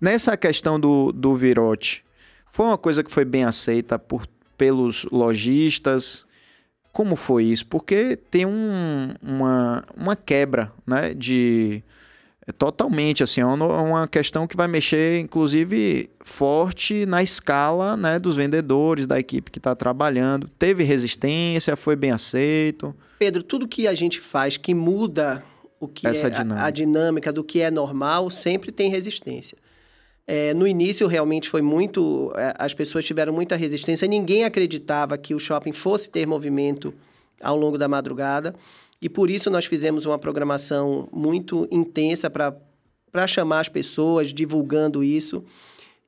Nessa questão do, do virote, foi uma coisa que foi bem aceita por, pelos lojistas? Como foi isso? Porque tem um, uma, uma quebra, né? De, é, totalmente, assim, é uma questão que vai mexer, inclusive, forte na escala né, dos vendedores, da equipe que está trabalhando. Teve resistência, foi bem aceito. Pedro, tudo que a gente faz que muda o que Essa é dinâmica. A, a dinâmica do que é normal sempre tem resistência. É, no início, realmente foi muito. É, as pessoas tiveram muita resistência. Ninguém acreditava que o shopping fosse ter movimento ao longo da madrugada. E por isso nós fizemos uma programação muito intensa para chamar as pessoas, divulgando isso.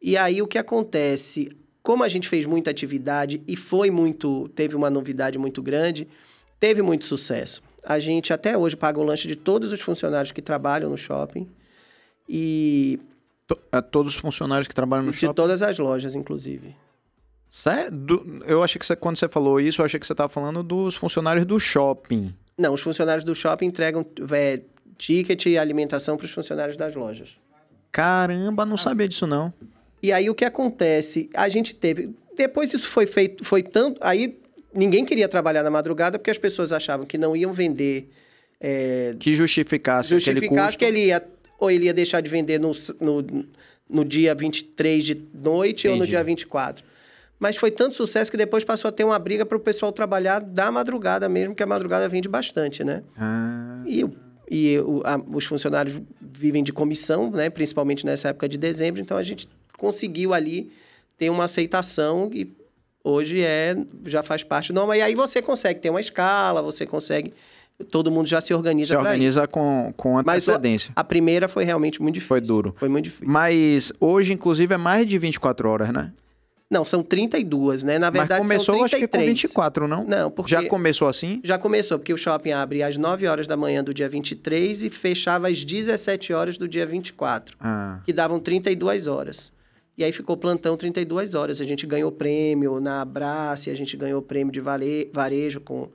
E aí o que acontece? Como a gente fez muita atividade e foi muito. teve uma novidade muito grande, teve muito sucesso. A gente até hoje paga o lanche de todos os funcionários que trabalham no shopping. E a todos os funcionários que trabalham no de shopping? De todas as lojas, inclusive. Sério? Do, eu achei que você, quando você falou isso, eu achei que você estava falando dos funcionários do shopping. Não, os funcionários do shopping entregam é, ticket e alimentação para os funcionários das lojas. Caramba, não sabia disso não. E aí o que acontece? A gente teve. Depois isso foi feito, foi tanto. Aí ninguém queria trabalhar na madrugada porque as pessoas achavam que não iam vender. É, que justificasse, justificasse aquele custo. que ele ia ou ele ia deixar de vender no, no, no dia 23 de noite Entendi. ou no dia 24. Mas foi tanto sucesso que depois passou a ter uma briga para o pessoal trabalhar da madrugada mesmo, que a madrugada vende bastante, né? Ah. E, e o, a, os funcionários vivem de comissão, né? Principalmente nessa época de dezembro. Então, a gente conseguiu ali ter uma aceitação e hoje é já faz parte normal. E aí você consegue ter uma escala, você consegue todo mundo já se organiza Se organiza ir. com, com antecedência. Mas a, a primeira foi realmente muito difícil. Foi duro. Foi muito difícil. Mas hoje, inclusive, é mais de 24 horas, né? Não, são 32, né? Na verdade, Mas começou, são 33. acho que com 24, não? Não, porque... Já começou assim? Já começou, porque o shopping abre às 9 horas da manhã do dia 23 e fechava às 17 horas do dia 24, ah. que davam 32 horas. E aí ficou plantão 32 horas. A gente ganhou prêmio na Abrace, a gente ganhou prêmio de varejo com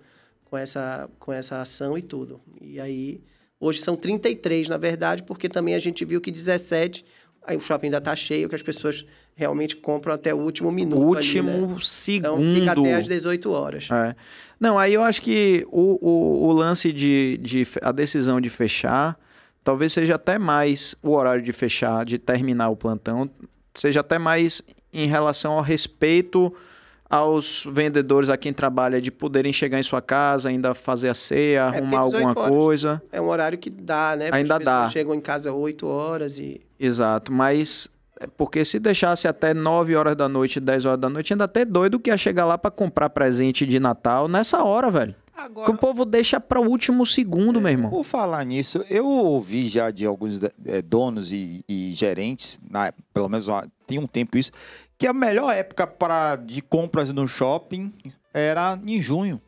com essa, com essa ação e tudo. E aí, hoje são 33, na verdade, porque também a gente viu que 17, aí o shopping ainda está cheio, que as pessoas realmente compram até o último minuto. Último ali, né? segundo. Então, fica até às 18 horas. É. Não, aí eu acho que o, o, o lance de, de. a decisão de fechar. Talvez seja até mais o horário de fechar, de terminar o plantão, seja até mais em relação ao respeito aos vendedores, a quem trabalha, de poderem chegar em sua casa, ainda fazer a ceia, é, arrumar alguma horas. coisa. É um horário que dá, né? Ainda As dá. chegam em casa 8 horas e. Exato, mas é porque se deixasse até 9 horas da noite, 10 horas da noite, ainda até doido que ia chegar lá para comprar presente de Natal nessa hora, velho. Agora, que o povo deixa para o último segundo, é, meu irmão. Por falar nisso, eu ouvi já de alguns é, donos e, e gerentes, na, pelo menos ó, tem um tempo isso, que a melhor época para de compras no shopping era em junho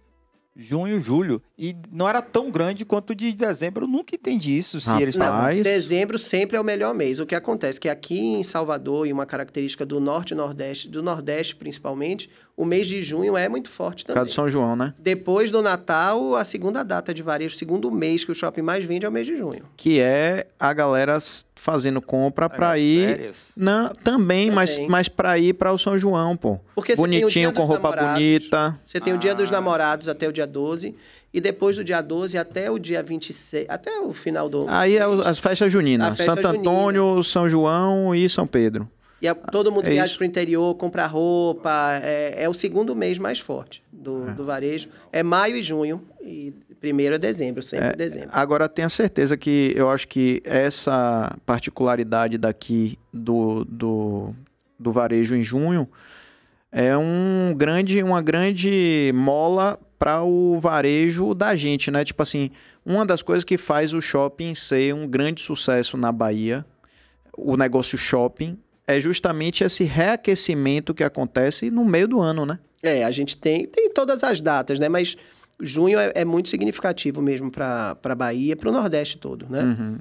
junho, julho. E não era tão grande quanto de dezembro. Eu nunca entendi isso. Se eles estavam. Dezembro sempre é o melhor mês. O que acontece é que aqui em Salvador, e uma característica do norte e nordeste, do nordeste principalmente, o mês de junho é muito forte também. Por causa do São João, né? Depois do Natal, a segunda data de varejo, o segundo mês que o shopping mais vende é o mês de junho. Que é a galera fazendo compra para ir. Na... Também, também, mas, mas para ir para o São João, pô. Porque Bonitinho, com roupa bonita. Você tem ah. o dia dos ah. namorados até o dia 12. E depois do dia 12 até o dia 26, até o final do... Aí é as festas juninas. Festa Santo Antônio, São João e São Pedro. E a, é, todo mundo é viaja para o interior, compra roupa. É, é, o segundo mês mais forte do, é. do, varejo. É maio e junho. E primeiro é dezembro, sempre é, dezembro. Agora, tenho certeza que eu acho que essa particularidade daqui do, do, do varejo em junho é um grande, uma grande mola para o varejo da gente, né? Tipo assim, uma das coisas que faz o shopping ser um grande sucesso na Bahia, o negócio shopping, é justamente esse reaquecimento que acontece no meio do ano, né? É, a gente tem, tem todas as datas, né? Mas junho é, é muito significativo mesmo para a Bahia, para o Nordeste todo, né? Uhum.